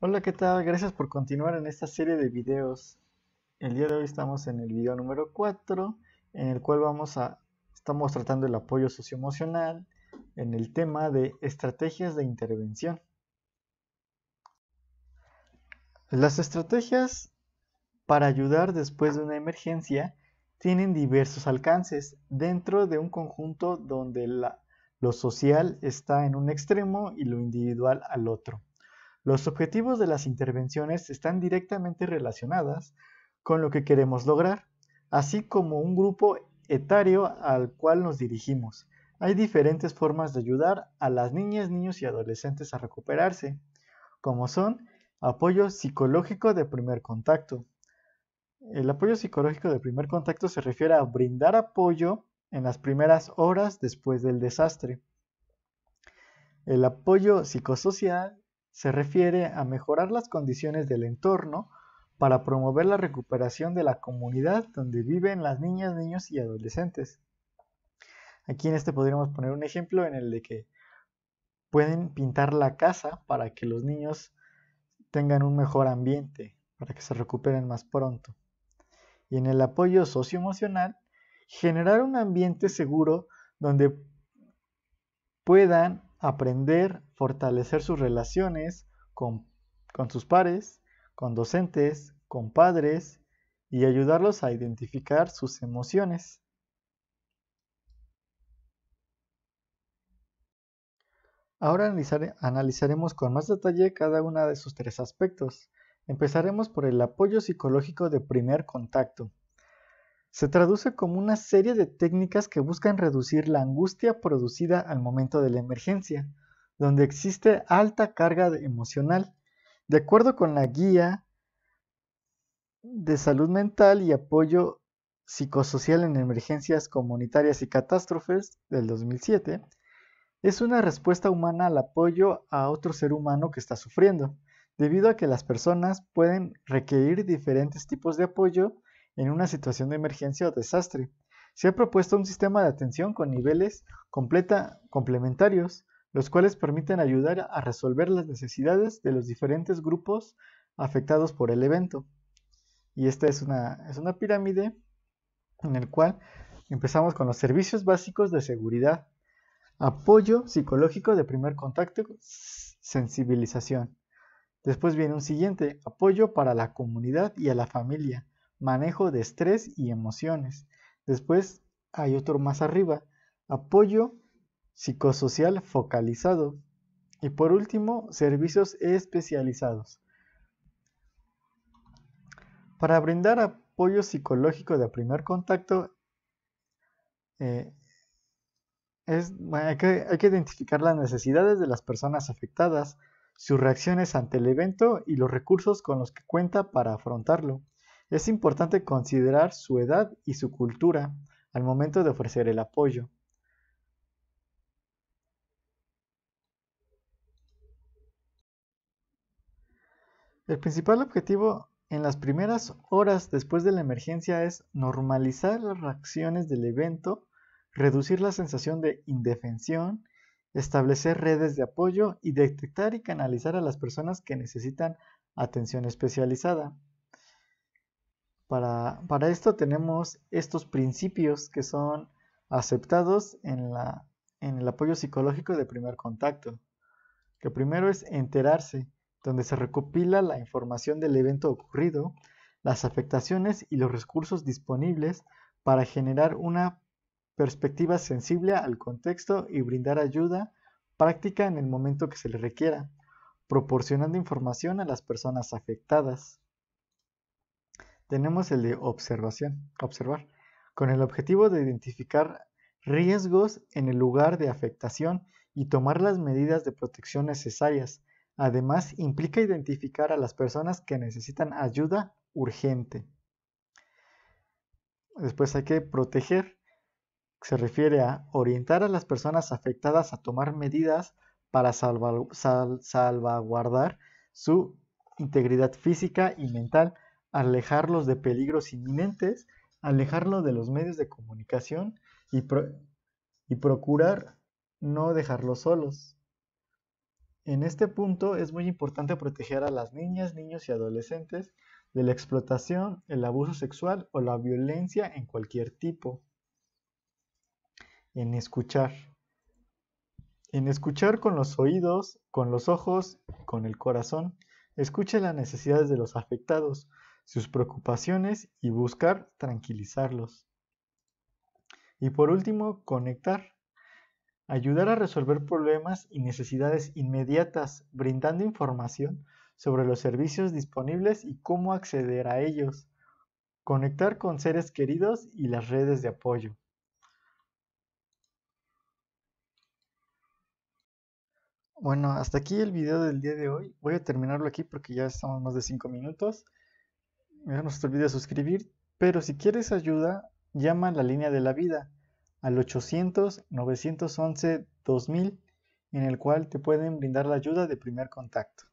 Hola, ¿qué tal? Gracias por continuar en esta serie de videos. El día de hoy estamos en el video número 4, en el cual vamos a estamos tratando el apoyo socioemocional en el tema de estrategias de intervención. Las estrategias para ayudar después de una emergencia tienen diversos alcances dentro de un conjunto donde lo social está en un extremo y lo individual al otro. Los objetivos de las intervenciones están directamente relacionadas con lo que queremos lograr, así como un grupo etario al cual nos dirigimos. Hay diferentes formas de ayudar a las niñas, niños y adolescentes a recuperarse, como son apoyo psicológico de primer contacto. El apoyo psicológico de primer contacto se refiere a brindar apoyo en las primeras horas después del desastre. El apoyo psicosocial se refiere a mejorar las condiciones del entorno para promover la recuperación de la comunidad donde viven las niñas, niños y adolescentes. Aquí en este podríamos poner un ejemplo en el de que pueden pintar la casa para que los niños tengan un mejor ambiente, para que se recuperen más pronto. Y en el apoyo socioemocional, generar un ambiente seguro donde puedan aprender, fortalecer sus relaciones con, sus pares, con docentes, con padres y ayudarlos a identificar sus emociones. Ahora analizaremos con más detalle cada uno de sus tres aspectos. Empezaremos por el apoyo psicológico de primer contacto se traduce como una serie de técnicas que buscan reducir la angustia producida al momento de la emergencia, donde existe alta carga emocional. De acuerdo con la guía de salud mental y apoyo psicosocial en emergencias comunitarias y catástrofes del 2007, es una respuesta humana al apoyo a otro ser humano que está sufriendo, debido a que las personas pueden requerir diferentes tipos de apoyo en una situación de emergencia o desastre. Se ha propuesto un sistema de atención con niveles completa, complementarios, los cuales permiten ayudar a resolver las necesidades de los diferentes grupos afectados por el evento. Y esta es una, pirámide en la cual empezamos con los servicios básicos de seguridad, apoyo psicológico de primer contacto, sensibilización. Después viene un siguiente, apoyo para la comunidad y a la familia, manejo de estrés y emociones. Después hay otro más arriba, apoyo psicosocial focalizado. Y por último, servicios especializados. Para brindar apoyo psicológico de primer contacto, eh, hay que identificar las necesidades de las personas afectadas, sus reacciones ante el evento y los recursos con los que cuenta para afrontarlo. Es importante considerar su edad y su cultura al momento de ofrecer el apoyo. El principal objetivo en las primeras horas después de la emergencia es normalizar las reacciones del evento, reducir la sensación de indefensión, establecer redes de apoyo y detectar y canalizar a las personas que necesitan atención especializada. Para, esto tenemos estos principios que son aceptados en, en el apoyo psicológico de primer contacto, que primero es enterarse, donde se recopila la información del evento ocurrido, las afectaciones y los recursos disponibles para generar una perspectiva sensible al contexto y brindar ayuda práctica en el momento que se le requiera, proporcionando información a las personas afectadas tenemos el de observación, observar, con el objetivo de identificar riesgos en el lugar de afectación y tomar las medidas de protección necesarias. Además, implica identificar a las personas que necesitan ayuda urgente. Después hay que proteger. Se refiere a orientar a las personas afectadas a tomar medidas para salvaguardar su integridad física y mental alejarlos de peligros inminentes, alejarlos de los medios de comunicación y, procurar no dejarlos solos. En este punto es muy importante proteger a las niñas, niños y adolescentes de la explotación, el abuso sexual o la violencia en cualquier tipo. En escuchar. En escuchar con los oídos, con los ojos, con el corazón. Escuche las necesidades de los afectados sus preocupaciones y buscar tranquilizarlos. Y por último, conectar. Ayudar a resolver problemas y necesidades inmediatas, brindando información sobre los servicios disponibles y cómo acceder a ellos. Conectar con seres queridos y las redes de apoyo. Bueno, hasta aquí el video del día de hoy. Voy a terminarlo aquí porque ya estamos más de 5 minutos no se te olvide suscribir, pero si quieres ayuda, llama a la línea de la vida al 800-911-2000, en el cual te pueden brindar la ayuda de primer contacto.